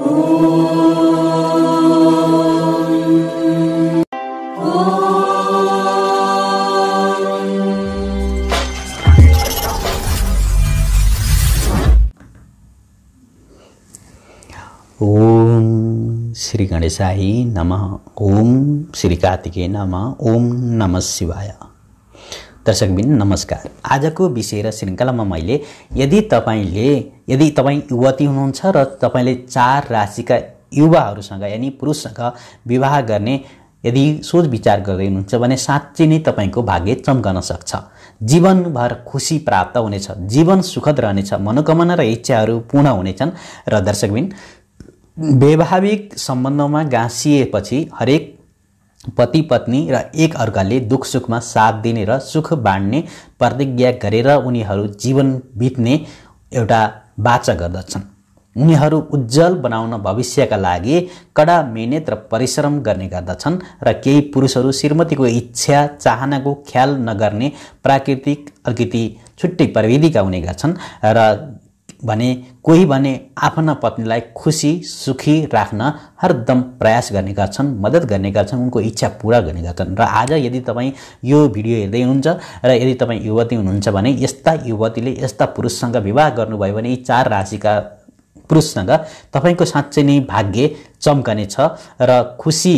ओम श्री गणेशाई नमः ओम श्री कार्तिकेय नमः ओम नमः शिवाय दर्शकबिन नमस्कार आजको विषय र श्रृङ्खलामा मैले यदि तपाईँले यदि तपाईँ युवती हुनुहुन्छ र तपाईँले चार राशिका युवाहरूसँग यानि पुरुषसँग विवाह गर्ने यदि सोच विचार गर्दै हुनुहुन्छ भने साँच्चै नै तपाईँको भाग्य चम्कन सक्छ जीवनभर खुसी प्राप्त हुनेछ जीवन सुखद रहनेछ मनोकामना र इच्छाहरू पूर्ण हुनेछन् र दर्शकबिन व्यावहारिक सम्बन्धमा गाँसिएपछि हरेक पति पत्नी र एक अर्काले दुःख सुखमा साथ दिने र सुख बाँड्ने प्रतिज्ञा गरेर उनीहरू जीवन बित्ने एउटा बाचा गर्दछन् उनीहरू उज्जवल बनाउन भविष्यका लागि कडा मेहनत र परिश्रम गर्ने गर्दछन् र केही पुरुषहरू श्रीमतीको इच्छा चाहनाको ख्याल नगर्ने प्राकृतिक अलिकति छुट्टी प्रविधिका हुने गर्छन् र भने कोही भने आफ्ना पत्नीलाई खुसी सुखी राख्न हरदम प्रयास गर्ने गर्छन् मद्दत गर्ने गर्छन् उनको इच्छा पुरा गर्ने गर्छन् र आज यदि तपाईँ यो भिडियो हेर्दै हुनुहुन्छ र यदि तपाईँ युवती हुनुहुन्छ भने यस्ता युवतीले यस्ता पुरुषसँग विवाह गर्नुभयो भने यी चार राशिका पुरुषसँग तपाईँको साँच्चै नै भाग्य चम्कनेछ र खुसी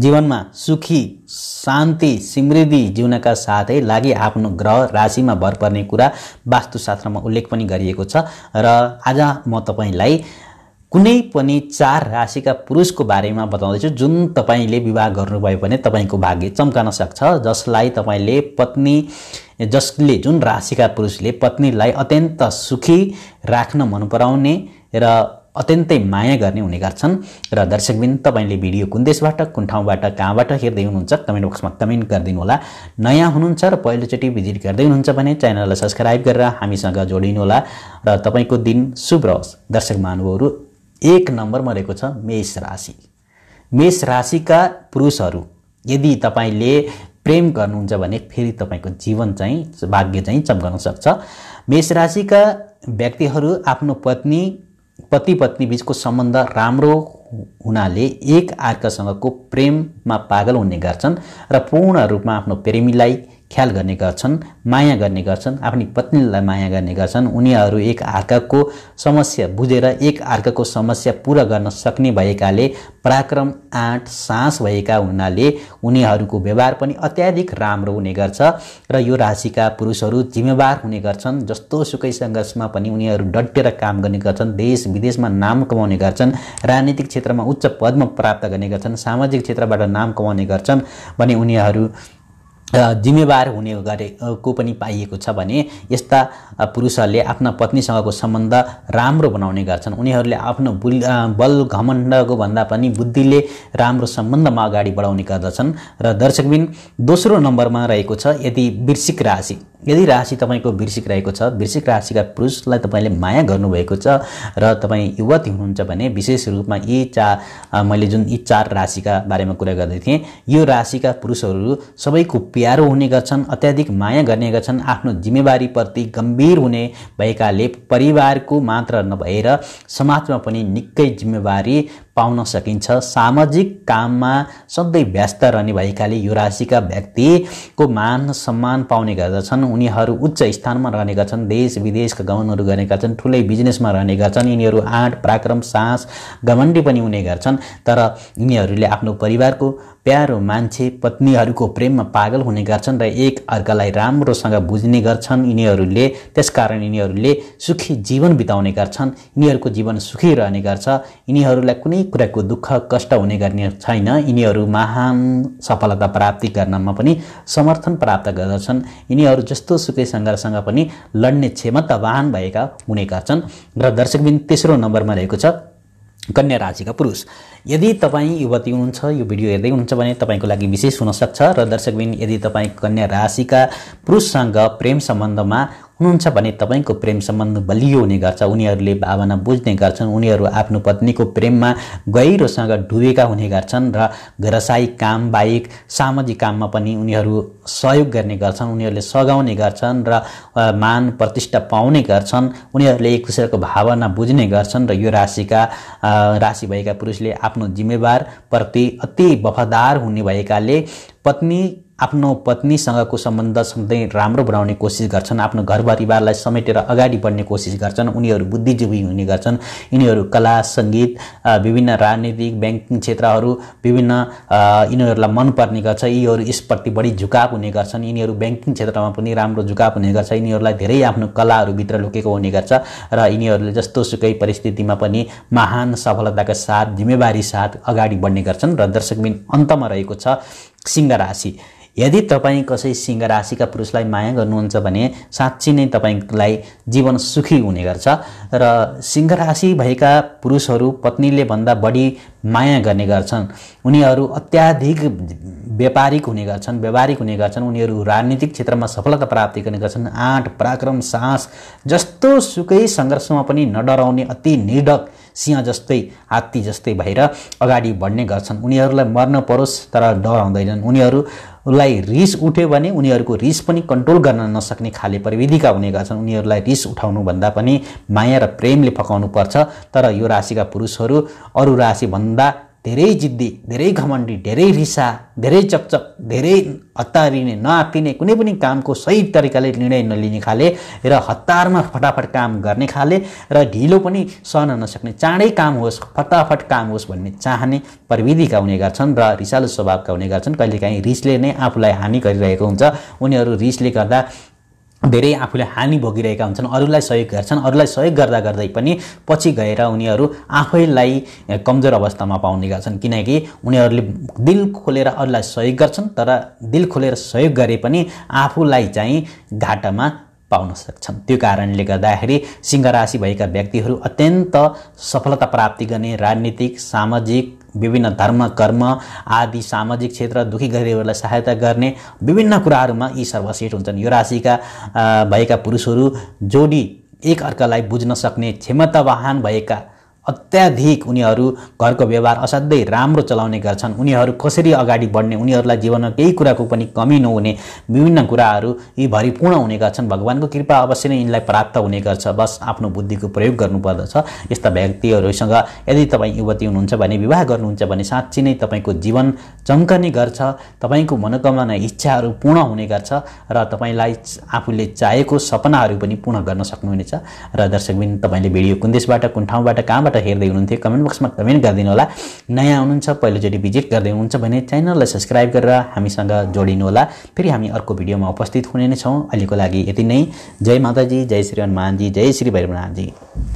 जीवनमा सुखी शान्ति समृद्धि जिउनका साथै लागि आफ्नो ग्रह राशिमा भर पर्ने कुरा वास्तुशास्त्रमा उल्लेख पनि गरिएको छ र आज म तपाईँलाई कुनै पनि चार राशिका पुरुषको बारेमा बताउँदैछु जुन तपाईँले विवाह गर्नुभयो भने तपाईँको भाग्य चम्कन सक्छ जसलाई तपाईँले पत्नी जसले जुन राशिका पुरुषले पत्नीलाई अत्यन्त सुखी राख्न मन पराउने र अत्यन्तै माया गर्ने हुने गर्छन् र दर्शकबिन तपाईँले भिडियो कुन देशबाट कुन ठाउँबाट कहाँबाट हेर्दै हुनुहुन्छ कमेन्ट बक्समा कमेन्ट गरिदिनु होला नयाँ हुनुहुन्छ र पहिलोचोटि भिजिट गर्दै हुनुहुन्छ भने च्यानललाई सब्सक्राइब गरेर हामीसँग जोडिनुहोला र तपाईँको दिन शुभ रहोस् दर्शक महानुभवहरू एक नम्बरमा रहेको छ मेष राशि मेष राशिका पुरुषहरू यदि तपाईँले प्रेम गर्नुहुन्छ भने फेरि तपाईँको जीवन चाहिँ भाग्य चाहिँ चम्काउन सक्छ मेष राशिका व्यक्तिहरू आफ्नो पत्नी पति पत्नी बिचको सम्बन्ध राम्रो हुनाले एक अर्कासँगको प्रेममा पागल हुने गर्छन् र पूर्ण रूपमा आफ्नो प्रेमीलाई ख्याल गर्ने गर्छन् माया गर्ने गर्छन् आफ्नी पत्नीलाई माया गर्ने गर्छन् उनीहरू एक अर्काको समस्या बुझेर एक अर्काको समस्या पुरा गर्न सक्ने भएकाले पराक्रम आँट सास भएका हुनाले उनीहरूको व्यवहार पनि अत्याधिक राम्रो हुने गर्छ र यो राशिका पुरुषहरू जिम्मेवार हुने गर्छन् जस्तो सुकै सङ्घर्षमा पनि उनीहरू डटेर काम गर्ने गर्छन् देश विदेशमा नाम कमाउने गर्छन् राजनीतिक क्षेत्रमा उच्च पदमा प्राप्त गर्ने गर्छन् सामाजिक क्षेत्रबाट नाम कमाउने गर्छन् भने उनीहरू जिम्मेवार हुने गरे पनि पाइएको छ भने यस्ता पुरुषहरूले आफ्ना पत्नीसँगको सम्बन्ध राम्रो बनाउने गर्छन् उनीहरूले आफ्नो बुल बल घमण्डको भन्दा पनि बुद्धिले राम्रो सम्बन्धमा अगाडि बढाउने गर्दछन् र दर्शकबिन दोस्रो नम्बरमा रहेको छ यदि वृश्चिक राशि यदि राशि तपाईँको वृश्चिक रहेको छ वृश्चिक राशिका पुरुषलाई तपाईँले माया गर्नुभएको छ र तपाईँ युवती हुनुहुन्छ भने विशेष रूपमा यी चार मैले जुन यी चार राशिका बारेमा कुरा गर्दै थिएँ यो राशिका पुरुषहरू सबैको प्यारो हुने गर्छन् अत्याधिक माया गर्ने गर्छन् आफ्नो जिम्मेवारीप्रति गम्भीर हुने भएकाले परिवारको मात्र नभएर समाजमा पनि निकै जिम्मेवारी पाउन सकिन्छ सामाजिक काममा सधैँ व्यस्त रहने भएकाले यो राशिका व्यक्तिको मान सम्मान पाउने गर्दछन् उनीहरू उच्च स्थानमा रहने गर्छन् देश विदेशका गमनहरू गर्ने गर्छन् ठुलै बिजनेसमा रहने गर्छन् यिनीहरू आँट पराक्रम साहस घमण्डी पनि हुने गर्छन् तर यिनीहरूले आफ्नो परिवारको प्यारो मान्छे पत्नीहरूको प्रेममा पागल हुने गर्छन् र एक अर्कालाई राम्रोसँग बुझ्ने गर्छन् यिनीहरूले त्यसकारण यिनीहरूले सुखी जीवन बिताउने गर्छन् यिनीहरूको जीवन सुखी रहने गर्छ यिनीहरूलाई कुनै कुराको दुःख कष्ट हुने गर्ने छैन यिनीहरू महान सफलता प्राप्ति गर्नमा पनि समर्थन प्राप्त गर्दछन् यिनीहरू जस्तो सुखी सङ्घर्षसँग पनि लड्ने क्षमतावान भएका हुने गर्छन् र दर्शकबिन तेस्रो नम्बरमा रहेको छ कन्या राशिका पुरुष यदि तपाईँ युवती हुनुहुन्छ यो भिडियो हेर्दै हुनुहुन्छ भने तपाईँको लागि विशेष हुनसक्छ र दर्शकबिन यदि तपाईँ कन्या राशिका पुरुषसँग प्रेम सम्बन्धमा हुनुहुन्छ भने तपाईँको प्रेम सम्बन्ध बलियो हुने गर्छ उनीहरूले भावना बुझ्ने गर्छन् उनीहरू आफ्नो पत्नीको प्रेममा गहिरोसँग डुबेका हुने गर्छन् र व्यवसायिक काम बाहेक सामाजिक काममा पनि उनीहरू सहयोग गर्ने गर्छन् उनीहरूले सघाउने गर्छन् र मान प्रतिष्ठा पाउने गर्छन् उनीहरूले एक दुसराको भावना बुझ्ने गर्छन् र यो राशिका राशि भएका पुरुषले आफ्नो जिम्मेवारप्रति अति वफादार हुने भएकाले पत्नी आफ्नो पत्नीसँगको सम्बन्ध सधैँ राम्रो बनाउने कोसिस गर्छन् आफ्नो घर परिवारलाई समेटेर अगाडि बढ्ने कोसिस गर्छन् उनीहरू बुद्धिजीवी हुने गर्छन् यिनीहरू कला सङ्गीत विभिन्न राजनीतिक ब्याङ्किङ क्षेत्रहरू विभिन्न यिनीहरूलाई मनपर्ने गर्छ यीहरू यसप्रति बढी झुकाव हुने गर्छन् यिनीहरू ब्याङ्किङ क्षेत्रमा पनि राम्रो झुकाव हुने गर्छ यिनीहरूलाई धेरै आफ्नो कलाहरूभित्र लुकेको हुने गर्छ र यिनीहरूले जस्तो सुकै परिस्थितिमा पनि महान सफलताका साथ जिम्मेवारी साथ अगाडि बढ्ने गर्छन् र दर्शकबिन अन्तमा रहेको छ सिंह राशि यदि तपाईँ कसै सिंह राशिका पुरुषलाई माया गर्नुहुन्छ भने साँच्ची नै तपाईँलाई जीवन सुखी हुने गर्छ र सिंह राशि भएका पुरुषहरू पत्नीले भन्दा बढी माया गर्ने गर्छन् उनीहरू अत्याधिक व्यापारिक हुने गर्छन् व्यावहारिक हुने गर्छन् उनीहरू राजनीतिक क्षेत्रमा सफलता प्राप्ति गर्ने गर्छन् आँट पराक्रम साहस जस्तो सुकै सङ्घर्षमा पनि नडराउने अति निर्डक सिंह जस्तै हात्ती जस्तै भएर अगाडि बढ्ने गर्छन् उनीहरूलाई मर्न परोस् तर डराउँदैनन् हुँदैनन् उनीहरूलाई रिस उठ्यो भने उनीहरूको रिस पनि कन्ट्रोल गर्न नसक्ने खाले प्रविधिका हुने गर्छन् उनीहरूलाई रिस उठाउनुभन्दा पनि माया र प्रेमले पकाउनु पर्छ तर यो राशिका पुरुषहरू अरू राशिभन्दा धेरै जिद्दी धेरै घमण्डी धेरै रिसा धेरै चपचप धेरै हतारिने नआतिने कुनै पनि कामको सही तरिकाले निर्णय नलिने खाले र हतारमा फटाफट काम गर्ने खाले र ढिलो पनि सहन नसक्ने चाँडै काम होस् फटाफट काम होस् भन्ने चाहने प्रविधिका हुने गर्छन् र रिसालु स्वभावका हुने गर्छन् कहिलेकाहीँ रिसले नै आफूलाई हानि गरिरहेको हुन्छ उनीहरू रिसले गर्दा धेरै आफूले हानि भोगिरहेका हुन्छन् अरूलाई सहयोग गर्छन् अरूलाई सहयोग गर्दा गर्दै पनि पछि गएर उनीहरू आफैलाई कमजोर अवस्थामा पाउने गर्छन् किनकि उनीहरूले दिल खोलेर अरूलाई सहयोग गर्छन् तर दिल खोलेर सहयोग गरे पनि आफूलाई चाहिँ घाटामा पाउन सक्छन् त्यो कारणले गर्दाखेरि सिंह राशि भएका व्यक्तिहरू अत्यन्त सफलता प्राप्ति गर्ने राजनीतिक सामाजिक विभिन्न धर्म कर्म आदि सामाजिक क्षेत्र दुःखी गरिबहरूलाई सहायता गर्ने विभिन्न कुराहरूमा यी सर्वश्रेष्ठ हुन्छन् यो राशिका भएका पुरुषहरू जोडी एक अर्कालाई बुझ्न सक्ने क्षमतावाहान भएका अत्याधिक उनीहरू घरको व्यवहार असाध्यै राम्रो चलाउने गर्छन् उनीहरू कसरी अगाडि बढ्ने उनीहरूलाई जीवनमा केही कुराको पनि कमी नहुने विभिन्न कुराहरू यी भरिपूर्ण हुने गर्छन् भगवान्को कृपा अवश्य नै यिनलाई प्राप्त हुने गर्छ बस आफ्नो बुद्धिको प्रयोग गर्नुपर्दछ यस्ता व्यक्तिहरूसँग यदि तपाईँ युवती हुनुहुन्छ भने विवाह गर्नुहुन्छ भने साँच्ची नै तपाईँको जीवन चम्कने गर्छ तपाईँको मनोकामना इच्छाहरू पूर्ण हुने गर्छ र तपाईँलाई आफूले चाहेको सपनाहरू पनि पूर्ण गर्न सक्नुहुनेछ र दर्शकबिन तपाईँले भिडियो कुन देशबाट कुन ठाउँबाट कहाँबाट कहाँबाट हेर्दै हुनुहुन्थ्यो कमेन्ट बक्समा कमेन्ट गरिदिनु होला नयाँ हुनुहुन्छ पहिलोचोटि भिजिट गर्दै हुनुहुन्छ भने च्यानललाई सब्सक्राइब गरेर हामीसँग जोडिनु होला फेरि हामी अर्को भिडियोमा उपस्थित हुने नै छौँ अहिलेको लागि यति नै जय माताजी जय श्री हनुमानजी जय श्री भैरवनाथजी